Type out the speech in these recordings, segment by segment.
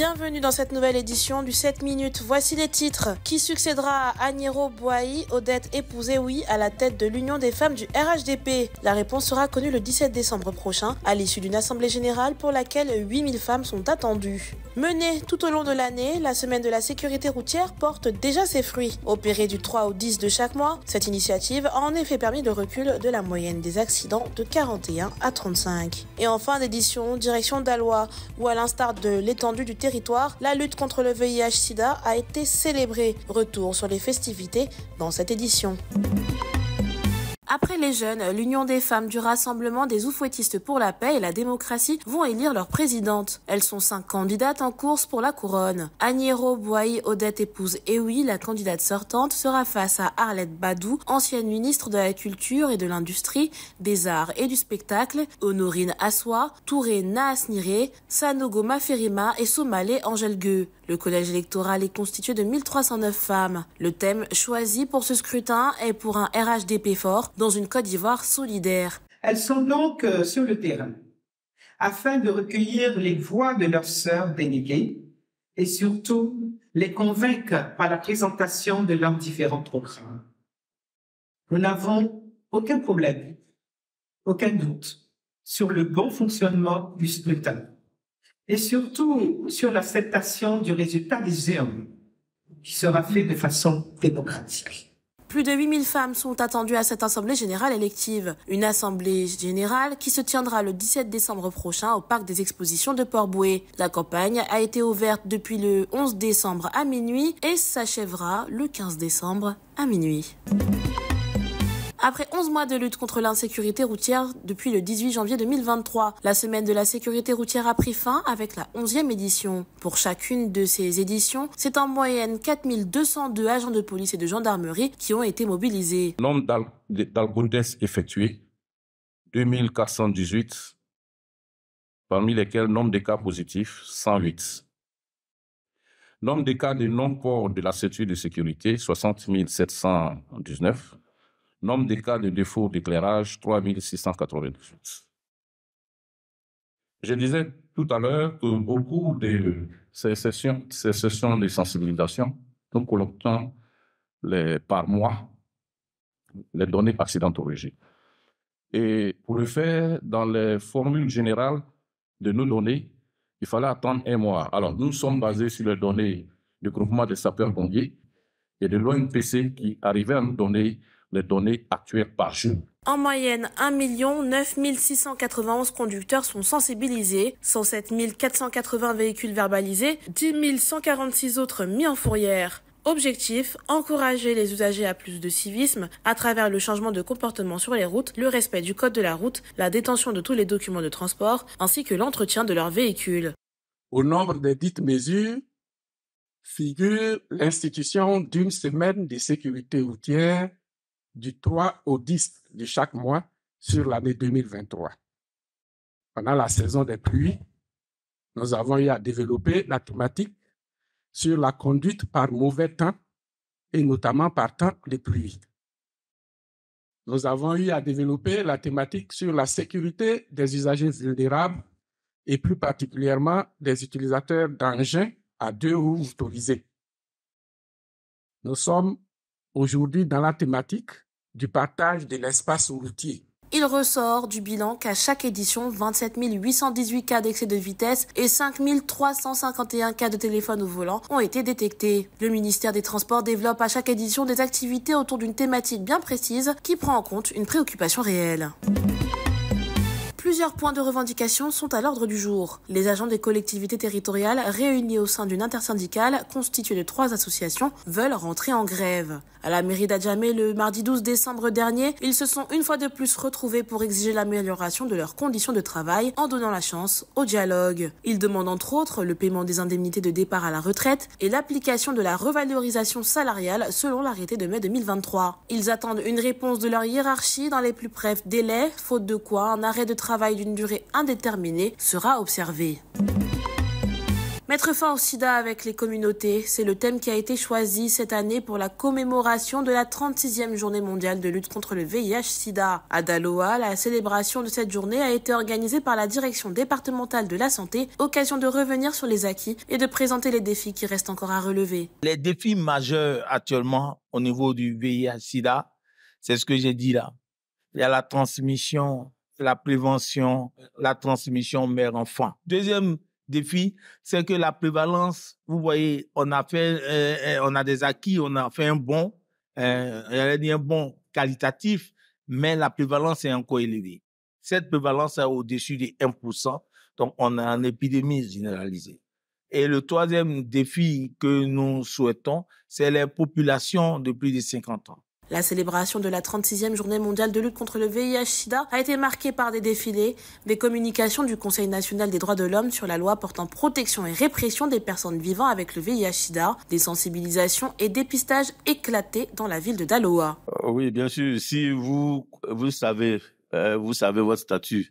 Bienvenue dans cette nouvelle édition du 7 minutes. Voici les titres. Qui succédera à Aniro Boahi, Odette épousée oui à la tête de l'Union des femmes du RHDP La réponse sera connue le 17 décembre prochain à l'issue d'une assemblée générale pour laquelle 8000 femmes sont attendues. Menée tout au long de l'année, la semaine de la sécurité routière porte déjà ses fruits. Opérée du 3 au 10 de chaque mois, cette initiative a en effet permis le recul de la moyenne des accidents de 41 à 35. Et enfin, d'édition, direction d'Alois, où à l'instar de l'étendue du territoire la lutte contre le VIH-Sida a été célébrée. Retour sur les festivités dans cette édition. Après les jeunes, l'Union des femmes du Rassemblement des oufouettistes pour la paix et la démocratie vont élire leur présidente. Elles sont cinq candidates en course pour la couronne. Agnéro, boy, Odette épouse Ewi, la candidate sortante, sera face à Arlette Badou, ancienne ministre de la Culture et de l'Industrie, des Arts et du Spectacle, Honorine Aswa, Touré Naasniré, Sanogo Maferima et Somalé Angel Gueux. Le collège électoral est constitué de 1309 femmes. Le thème choisi pour ce scrutin est pour un RHDP fort dans une Côte d'Ivoire solidaire. Elles sont donc euh, sur le terrain afin de recueillir les voix de leurs sœurs déléguées et surtout les convaincre par la présentation de leurs différents programmes. Nous n'avons aucun problème, aucun doute sur le bon fonctionnement du scrutin et surtout sur l'acceptation du résultat des urnes qui sera fait de façon démocratique. Plus de 8000 femmes sont attendues à cette Assemblée générale élective. Une Assemblée générale qui se tiendra le 17 décembre prochain au Parc des expositions de Port-Boué. La campagne a été ouverte depuis le 11 décembre à minuit et s'achèvera le 15 décembre à minuit. Après 11 mois de lutte contre l'insécurité routière depuis le 18 janvier 2023, la semaine de la sécurité routière a pris fin avec la 11e édition. Pour chacune de ces éditions, c'est en moyenne 4202 agents de police et de gendarmerie qui ont été mobilisés. Nombre effectuées, effectués, 2418, parmi lesquels nombre de cas positifs, 108. Nombre de cas de non-port de la ceinture de sécurité, 60 719. Nombre de cas de défaut d'éclairage, 3698. Je disais tout à l'heure que beaucoup de ces sessions, de sensibilisation, nous collectons par mois les données accidentologiques. Et pour le faire, dans les formules générales de nos données, il fallait attendre un mois. Alors, nous sommes basés sur les données du groupement des sapeurs-pompiers et de l'ONPC qui arrivait à nous donner les données actuelles par jour. En moyenne, 1 million 691 conducteurs sont sensibilisés, 107 480 véhicules verbalisés, 10 146 autres mis en fourrière. Objectif, encourager les usagers à plus de civisme à travers le changement de comportement sur les routes, le respect du code de la route, la détention de tous les documents de transport, ainsi que l'entretien de leurs véhicules. Au nombre des dites mesures figure l'institution d'une semaine de sécurité routière du 3 au 10 de chaque mois sur l'année 2023. Pendant la saison des pluies, nous avons eu à développer la thématique sur la conduite par mauvais temps et notamment par temps de pluie. Nous avons eu à développer la thématique sur la sécurité des usagers vulnérables et plus particulièrement des utilisateurs d'engins à deux roues autorisées. Nous sommes aujourd'hui dans la thématique du partage de l'espace routier. Il ressort du bilan qu'à chaque édition, 27 818 cas d'excès de vitesse et 5 351 cas de téléphone au volant ont été détectés. Le ministère des Transports développe à chaque édition des activités autour d'une thématique bien précise qui prend en compte une préoccupation réelle. Plusieurs points de revendication sont à l'ordre du jour. Les agents des collectivités territoriales réunis au sein d'une intersyndicale constituée de trois associations veulent rentrer en grève. À la mairie d'Adjamé le mardi 12 décembre dernier, ils se sont une fois de plus retrouvés pour exiger l'amélioration de leurs conditions de travail en donnant la chance au dialogue. Ils demandent entre autres le paiement des indemnités de départ à la retraite et l'application de la revalorisation salariale selon l'arrêté de mai 2023. Ils attendent une réponse de leur hiérarchie dans les plus brefs délais, faute de quoi un arrêt de travail travail d'une durée indéterminée sera observé. Mettre fin au sida avec les communautés, c'est le thème qui a été choisi cette année pour la commémoration de la 36e journée mondiale de lutte contre le VIH-sida. À Daloa, la célébration de cette journée a été organisée par la direction départementale de la santé, occasion de revenir sur les acquis et de présenter les défis qui restent encore à relever. Les défis majeurs actuellement au niveau du VIH-sida, c'est ce que j'ai dit là. Il y a la transmission la prévention, la transmission mère-enfant. Deuxième défi, c'est que la prévalence, vous voyez, on a fait, euh, euh, on a des acquis, on a fait un bon, euh, un bon qualitatif, mais la prévalence est encore élevée. Cette prévalence est au-dessus des 1%, donc on a une épidémie généralisée. Et le troisième défi que nous souhaitons, c'est les populations de plus de 50 ans. La célébration de la 36e journée mondiale de lutte contre le VIH-Sida a été marquée par des défilés, des communications du Conseil national des droits de l'homme sur la loi portant protection et répression des personnes vivant avec le VIH-Sida, des sensibilisations et dépistages éclatés dans la ville de Daloa. Euh, oui, bien sûr. Si vous, vous savez, euh, vous savez votre statut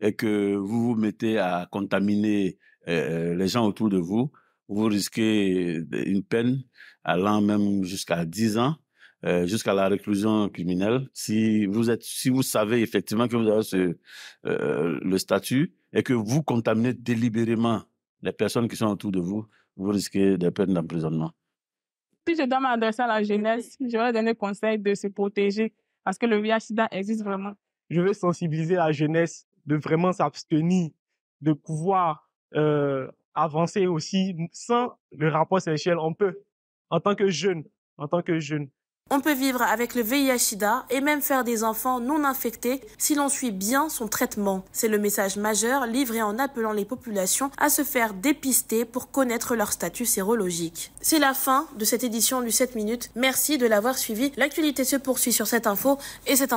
et que vous vous mettez à contaminer euh, les gens autour de vous, vous risquez une peine allant même jusqu'à 10 ans euh, jusqu'à la réclusion criminelle. Si vous êtes, si vous savez effectivement que vous avez ce, euh, le statut et que vous contaminez délibérément les personnes qui sont autour de vous, vous risquez des peines d'emprisonnement. Si je dois m'adresser à la jeunesse, je vais donner conseil de se protéger parce que le VIH-Sida existe vraiment. Je veux sensibiliser la jeunesse de vraiment s'abstenir, de pouvoir euh, avancer aussi sans le rapport sexuel. On peut, en tant que jeune, en tant que jeune, on peut vivre avec le vih et même faire des enfants non infectés si l'on suit bien son traitement. C'est le message majeur livré en appelant les populations à se faire dépister pour connaître leur statut sérologique. C'est la fin de cette édition du 7 minutes. Merci de l'avoir suivi. L'actualité se poursuit sur cette info et cette